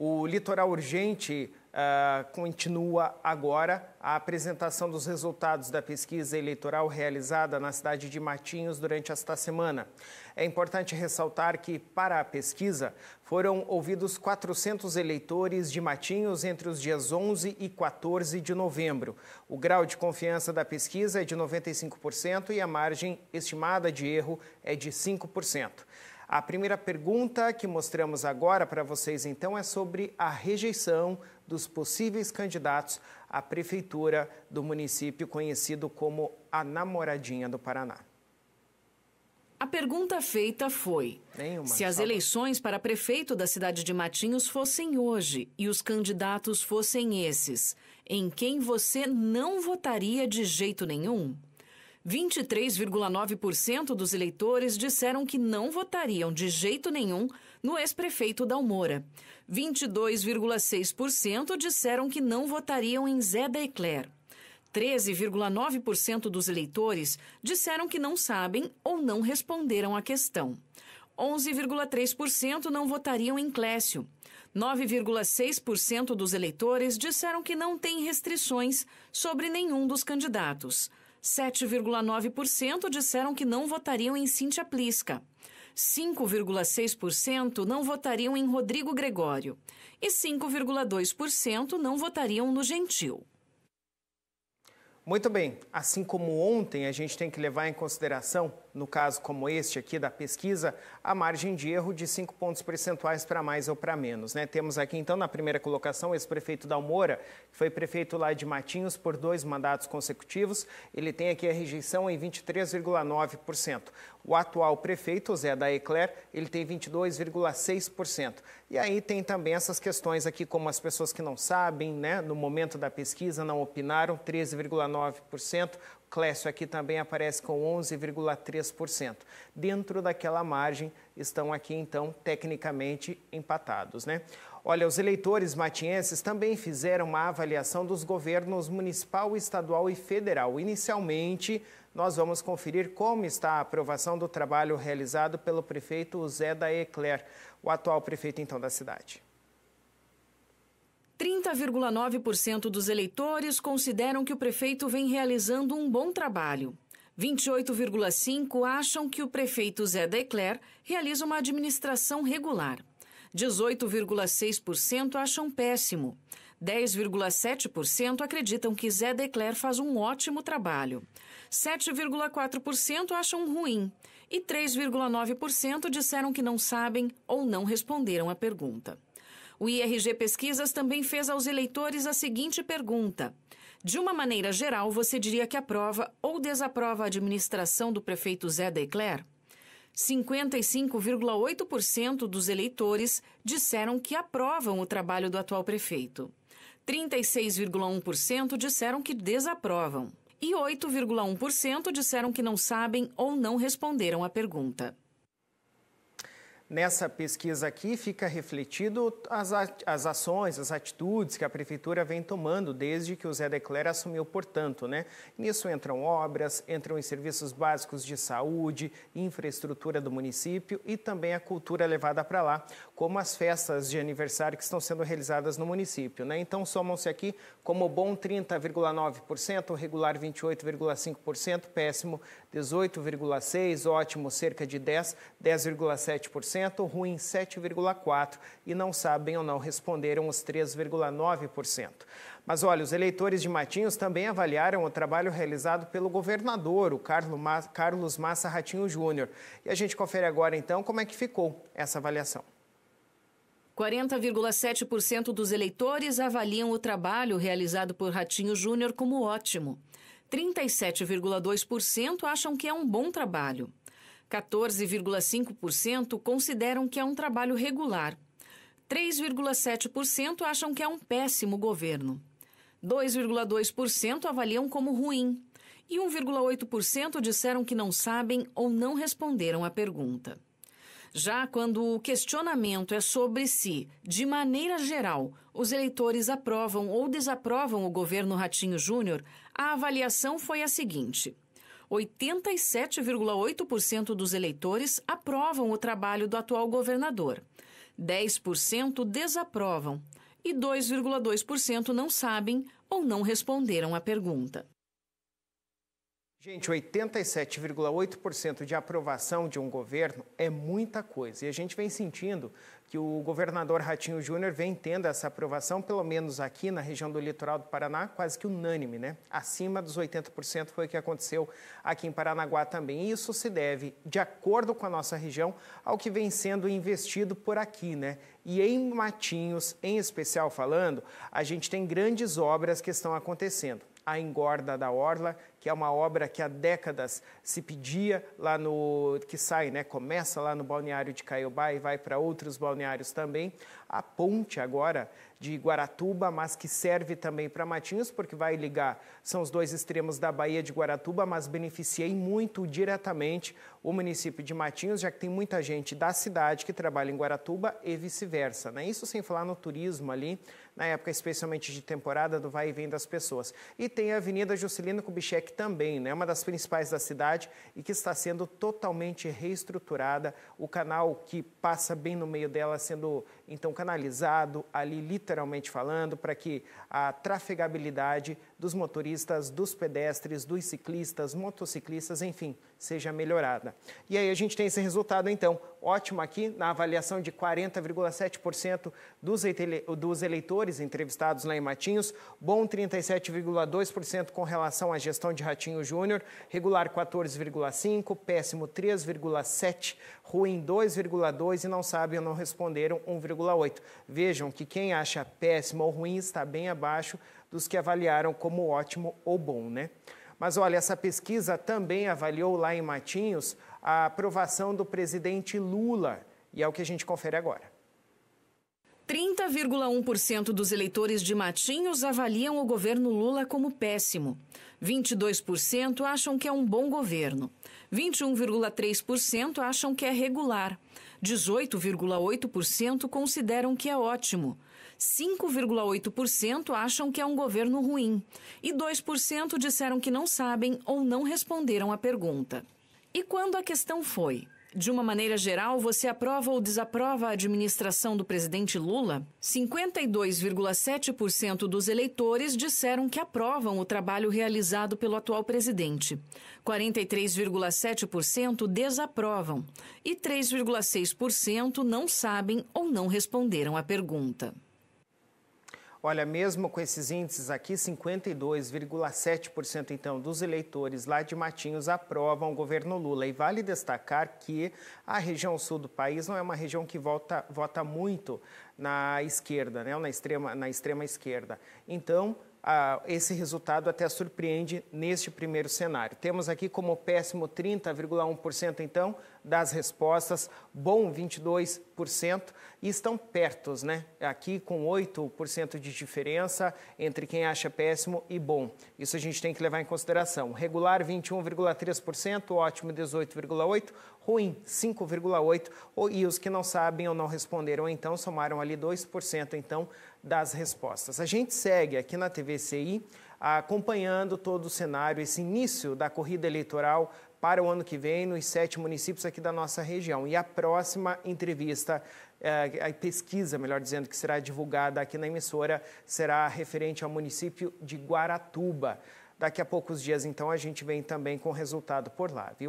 O Litoral Urgente uh, continua agora a apresentação dos resultados da pesquisa eleitoral realizada na cidade de Matinhos durante esta semana. É importante ressaltar que, para a pesquisa, foram ouvidos 400 eleitores de Matinhos entre os dias 11 e 14 de novembro. O grau de confiança da pesquisa é de 95% e a margem estimada de erro é de 5%. A primeira pergunta que mostramos agora para vocês, então, é sobre a rejeição dos possíveis candidatos à prefeitura do município conhecido como a Namoradinha do Paraná. A pergunta feita foi: Nenhuma, se as eleições para prefeito da cidade de Matinhos fossem hoje e os candidatos fossem esses, em quem você não votaria de jeito nenhum? 23,9% dos eleitores disseram que não votariam de jeito nenhum no ex-prefeito Dalmoura. 22,6% disseram que não votariam em Zé da Eclair. 13,9% dos eleitores disseram que não sabem ou não responderam à questão. 11,3% não votariam em Clécio. 9,6% dos eleitores disseram que não têm restrições sobre nenhum dos candidatos. 7,9% disseram que não votariam em Cíntia Plisca. 5,6% não votariam em Rodrigo Gregório e 5,2% não votariam no Gentil. Muito bem, assim como ontem, a gente tem que levar em consideração no caso como este aqui da pesquisa, a margem de erro de 5 pontos percentuais para mais ou para menos. Né? Temos aqui então na primeira colocação esse prefeito prefeito Dalmoura, que foi prefeito lá de Matinhos por dois mandatos consecutivos. Ele tem aqui a rejeição em 23,9%. O atual prefeito, Zé da Ecler, ele tem 22,6%. E aí tem também essas questões aqui, como as pessoas que não sabem, né, no momento da pesquisa não opinaram, 13,9%. Clécio aqui também aparece com 11,3%. Dentro daquela margem estão aqui, então, tecnicamente empatados, né? Olha, os eleitores matienses também fizeram uma avaliação dos governos municipal, estadual e federal. Inicialmente, nós vamos conferir como está a aprovação do trabalho realizado pelo prefeito Zé da Ecler, o atual prefeito então da cidade. 30,9% dos eleitores consideram que o prefeito vem realizando um bom trabalho. 28,5% acham que o prefeito Zé Decler realiza uma administração regular. 18,6% acham péssimo. 10,7% acreditam que Zé Decler faz um ótimo trabalho. 7,4% acham ruim. E 3,9% disseram que não sabem ou não responderam à pergunta. O IRG Pesquisas também fez aos eleitores a seguinte pergunta: De uma maneira geral, você diria que aprova ou desaprova a administração do prefeito Zé Decler? 55,8% dos eleitores disseram que aprovam o trabalho do atual prefeito. 36,1% disseram que desaprovam. E 8,1% disseram que não sabem ou não responderam à pergunta. Nessa pesquisa aqui fica refletido as, as ações, as atitudes que a prefeitura vem tomando desde que o Zé Declare assumiu, portanto, né? Nisso entram obras, entram os serviços básicos de saúde, infraestrutura do município e também a cultura levada para lá como as festas de aniversário que estão sendo realizadas no município. Né? Então, somam-se aqui como bom 30,9%, regular 28,5%, péssimo 18,6%, ótimo cerca de 10%, 10,7%, ruim 7,4% e não sabem ou não responderam os 3,9%. Mas olha, os eleitores de Matinhos também avaliaram o trabalho realizado pelo governador, o Carlos Massa Ratinho Júnior. E a gente confere agora então como é que ficou essa avaliação. 40,7% dos eleitores avaliam o trabalho realizado por Ratinho Júnior como ótimo. 37,2% acham que é um bom trabalho. 14,5% consideram que é um trabalho regular. 3,7% acham que é um péssimo governo. 2,2% avaliam como ruim. E 1,8% disseram que não sabem ou não responderam à pergunta. Já quando o questionamento é sobre si, de maneira geral, os eleitores aprovam ou desaprovam o governo Ratinho Júnior, a avaliação foi a seguinte. 87,8% dos eleitores aprovam o trabalho do atual governador, 10% desaprovam e 2,2% não sabem ou não responderam à pergunta. Gente, 87,8% de aprovação de um governo é muita coisa. E a gente vem sentindo que o governador Ratinho Júnior vem tendo essa aprovação, pelo menos aqui na região do litoral do Paraná, quase que unânime, né? Acima dos 80% foi o que aconteceu aqui em Paranaguá também. E isso se deve, de acordo com a nossa região, ao que vem sendo investido por aqui, né? E em Matinhos, em especial falando, a gente tem grandes obras que estão acontecendo. A engorda da Orla, que é uma obra que há décadas se pedia lá no que sai, né? Começa lá no balneário de Caiobá e vai para outros balneários também. A ponte agora de Guaratuba, mas que serve também para Matinhos, porque vai ligar, são os dois extremos da Baía de Guaratuba, mas beneficiei muito diretamente o município de Matinhos, já que tem muita gente da cidade que trabalha em Guaratuba e vice-versa. Né? Isso sem falar no turismo ali, na época especialmente de temporada, do vai e vem das pessoas. E tem a Avenida Juscelino Kubitschek também né, uma das principais da cidade e que está sendo totalmente reestruturada. O canal que passa bem no meio dela sendo então canalizado ali literalmente falando para que a trafegabilidade dos motoristas, dos pedestres, dos ciclistas, motociclistas, enfim, seja melhorada. E aí a gente tem esse resultado então, ótimo aqui na avaliação de 40,7% dos eleitores entrevistados lá em Matinhos, bom 37,2% com relação à gestão de Ratinho Júnior, regular 14,5, péssimo 3,7, ruim 2,2 e não sabem ou não responderam 1,5 Vejam que quem acha péssimo ou ruim está bem abaixo dos que avaliaram como ótimo ou bom, né? Mas olha, essa pesquisa também avaliou lá em Matinhos a aprovação do presidente Lula, e é o que a gente confere agora. 30,1% dos eleitores de Matinhos avaliam o governo Lula como péssimo. 22% acham que é um bom governo. 21,3% acham que é regular. 18,8% consideram que é ótimo, 5,8% acham que é um governo ruim e 2% disseram que não sabem ou não responderam à pergunta. E quando a questão foi: de uma maneira geral, você aprova ou desaprova a administração do presidente Lula? 52,7% dos eleitores disseram que aprovam o trabalho realizado pelo atual presidente. 43,7% desaprovam. E 3,6% não sabem ou não responderam à pergunta. Olha, mesmo com esses índices aqui, 52,7% então dos eleitores lá de Matinhos aprovam o governo Lula. E vale destacar que a região sul do país não é uma região que vota, vota muito na esquerda, né? na, extrema, na extrema esquerda. Então, ah, esse resultado até surpreende neste primeiro cenário. Temos aqui como péssimo 30,1%, então, das respostas, bom 22%, e estão perto, né? Aqui com 8% de diferença entre quem acha péssimo e bom. Isso a gente tem que levar em consideração. Regular 21,3%, ótimo 18,8%, ruim 5,8%, e os que não sabem ou não responderam então somaram ali 2%, então das respostas. A gente segue aqui na TVCI acompanhando todo o cenário, esse início da corrida eleitoral para o ano que vem nos sete municípios aqui da nossa região. E a próxima entrevista, eh, a pesquisa, melhor dizendo, que será divulgada aqui na emissora, será referente ao município de Guaratuba. Daqui a poucos dias, então, a gente vem também com o resultado por lá, viu?